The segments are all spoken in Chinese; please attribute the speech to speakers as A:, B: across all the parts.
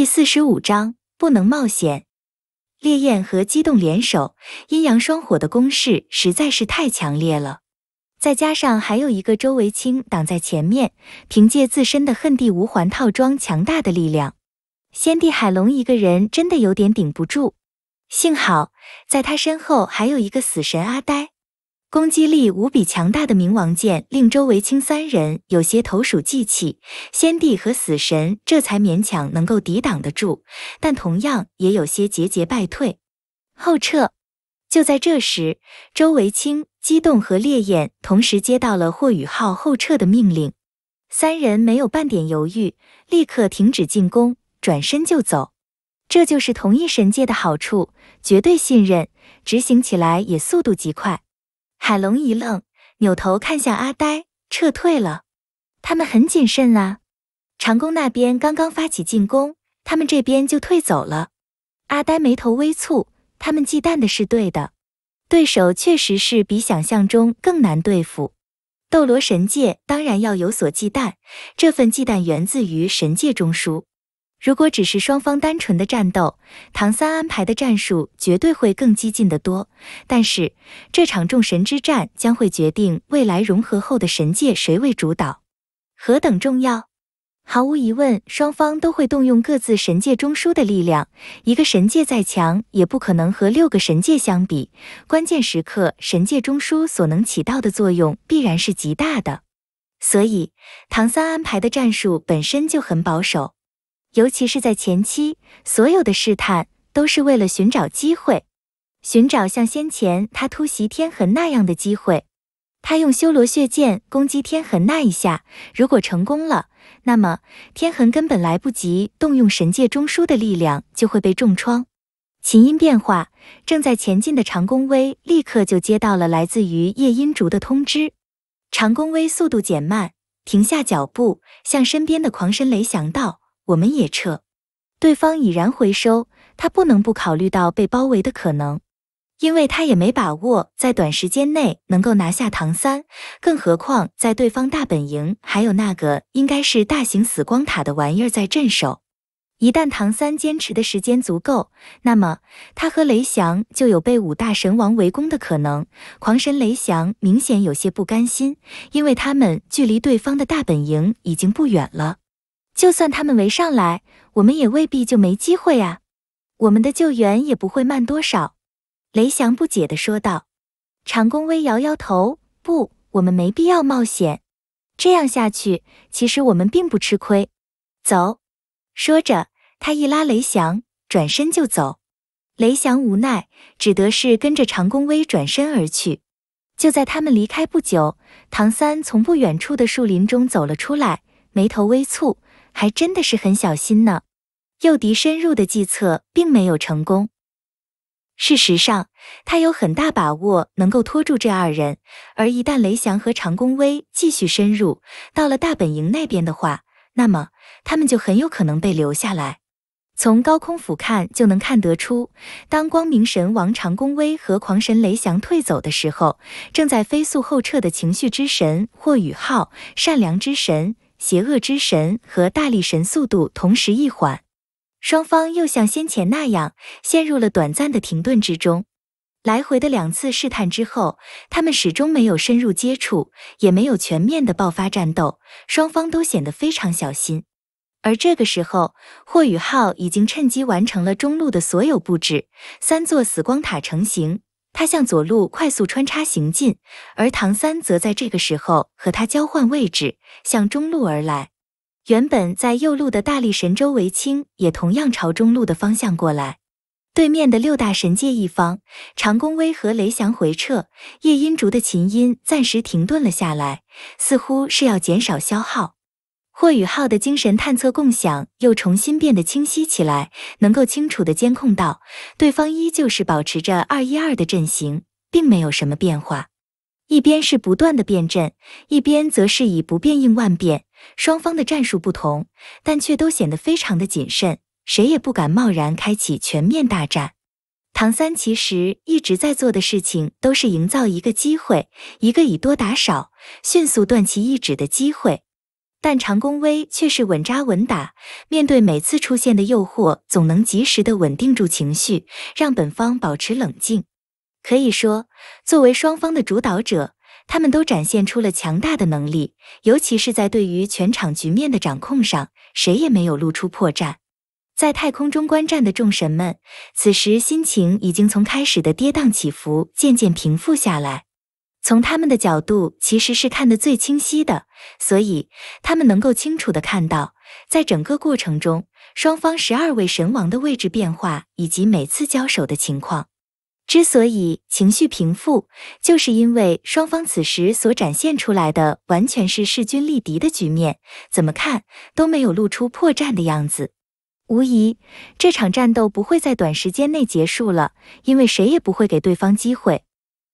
A: 第四十五章不能冒险。烈焰和机动联手，阴阳双火的攻势实在是太强烈了，再加上还有一个周维清挡在前面，凭借自身的恨地无环套装强大的力量，先帝海龙一个人真的有点顶不住。幸好在他身后还有一个死神阿呆。攻击力无比强大的冥王剑令周维清三人有些投鼠忌器，先帝和死神这才勉强能够抵挡得住，但同样也有些节节败退，后撤。就在这时，周维清、激动和烈焰同时接到了霍雨浩后撤的命令，三人没有半点犹豫，立刻停止进攻，转身就走。这就是同一神界的好处，绝对信任，执行起来也速度极快。海龙一愣，扭头看向阿呆，撤退了。他们很谨慎啊。长弓那边刚刚发起进攻，他们这边就退走了。阿呆眉头微蹙，他们忌惮的是对的，对手确实是比想象中更难对付。斗罗神界当然要有所忌惮，这份忌惮源自于神界中枢。如果只是双方单纯的战斗，唐三安排的战术绝对会更激进得多。但是，这场众神之战将会决定未来融合后的神界谁为主导，何等重要！毫无疑问，双方都会动用各自神界中枢的力量。一个神界再强，也不可能和六个神界相比。关键时刻，神界中枢所能起到的作用必然是极大的。所以，唐三安排的战术本身就很保守。尤其是在前期，所有的试探都是为了寻找机会，寻找像先前他突袭天痕那样的机会。他用修罗血剑攻击天痕那一下，如果成功了，那么天痕根本来不及动用神界中枢的力量，就会被重创。琴音变化，正在前进的长弓威立刻就接到了来自于夜音竹的通知。长弓威速度减慢，停下脚步，向身边的狂神雷翔道。我们也撤，对方已然回收，他不能不考虑到被包围的可能，因为他也没把握在短时间内能够拿下唐三，更何况在对方大本营还有那个应该是大型死光塔的玩意儿在镇守，一旦唐三坚持的时间足够，那么他和雷翔就有被五大神王围攻的可能。狂神雷翔明显有些不甘心，因为他们距离对方的大本营已经不远了。就算他们围上来，我们也未必就没机会啊！我们的救援也不会慢多少。”雷翔不解的说道。长弓威摇摇头：“不，我们没必要冒险。这样下去，其实我们并不吃亏。”走，说着，他一拉雷翔，转身就走。雷翔无奈，只得是跟着长弓威转身而去。就在他们离开不久，唐三从不远处的树林中走了出来，眉头微蹙。还真的是很小心呢，诱敌深入的计策并没有成功。事实上，他有很大把握能够拖住这二人，而一旦雷翔和长弓威继续深入到了大本营那边的话，那么他们就很有可能被留下来。从高空俯瞰就能看得出，当光明神王长弓威和狂神雷翔退走的时候，正在飞速后撤的情绪之神霍雨浩、善良之神。邪恶之神和大力神速度同时一缓，双方又像先前那样陷入了短暂的停顿之中。来回的两次试探之后，他们始终没有深入接触，也没有全面的爆发战斗，双方都显得非常小心。而这个时候，霍雨浩已经趁机完成了中路的所有布置，三座死光塔成型。他向左路快速穿插行进，而唐三则在这个时候和他交换位置，向中路而来。原本在右路的大力神周维青也同样朝中路的方向过来。对面的六大神界一方，长弓威和雷翔回撤，夜音竹的琴音暂时停顿了下来，似乎是要减少消耗。霍雨浩的精神探测共享又重新变得清晰起来，能够清楚的监控到，对方依旧是保持着二一二的阵型，并没有什么变化。一边是不断的变阵，一边则是以不变应万变。双方的战术不同，但却都显得非常的谨慎，谁也不敢贸然开启全面大战。唐三其实一直在做的事情，都是营造一个机会，一个以多打少，迅速断其一指的机会。但长弓威却是稳扎稳打，面对每次出现的诱惑，总能及时的稳定住情绪，让本方保持冷静。可以说，作为双方的主导者，他们都展现出了强大的能力，尤其是在对于全场局面的掌控上，谁也没有露出破绽。在太空中观战的众神们，此时心情已经从开始的跌宕起伏渐渐平复下来。从他们的角度，其实是看得最清晰的，所以他们能够清楚的看到，在整个过程中，双方十二位神王的位置变化以及每次交手的情况。之所以情绪平复，就是因为双方此时所展现出来的完全是势均力敌的局面，怎么看都没有露出破绽的样子。无疑，这场战斗不会在短时间内结束了，因为谁也不会给对方机会。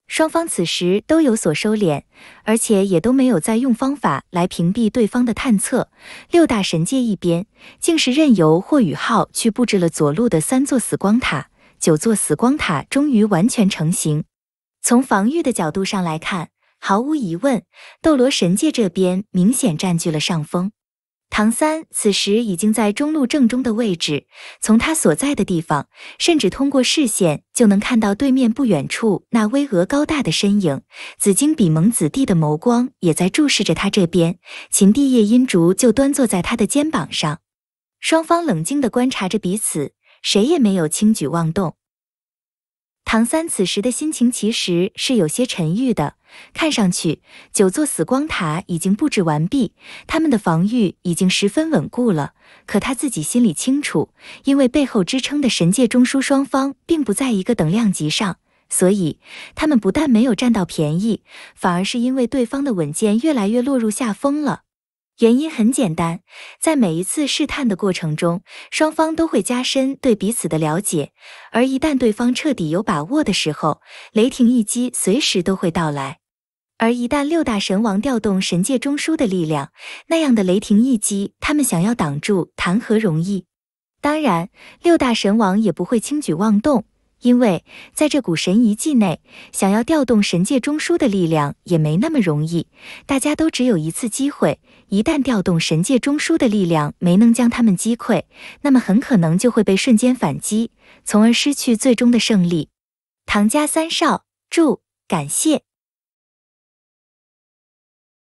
A: 双方此时都有所收敛，而且也都没有再用方法来屏蔽对方的探测。六大神界一边竟是任由霍雨浩去布置了左路的三座死光塔，九座死光塔终于完全成型。从防御的角度上来看，毫无疑问，斗罗神界这边明显占据了上风。唐三此时已经在中路正中的位置，从他所在的地方，甚至通过视线就能看到对面不远处那巍峨高大的身影。紫金比蒙子弟的眸光也在注视着他这边。秦帝叶音竹就端坐在他的肩膀上，双方冷静地观察着彼此，谁也没有轻举妄动。唐三此时的心情其实是有些沉郁的。看上去九座死光塔已经布置完毕，他们的防御已经十分稳固了。可他自己心里清楚，因为背后支撑的神界中枢双方并不在一个等量级上，所以他们不但没有占到便宜，反而是因为对方的稳健越来越落入下风了。原因很简单，在每一次试探的过程中，双方都会加深对彼此的了解。而一旦对方彻底有把握的时候，雷霆一击随时都会到来。而一旦六大神王调动神界中枢的力量，那样的雷霆一击，他们想要挡住，谈何容易？当然，六大神王也不会轻举妄动。因为在这股神遗迹内，想要调动神界中枢的力量也没那么容易。大家都只有一次机会，一旦调动神界中枢的力量没能将他们击溃，那么很可能就会被瞬间反击，从而失去最终的胜利。唐家三少，祝感谢。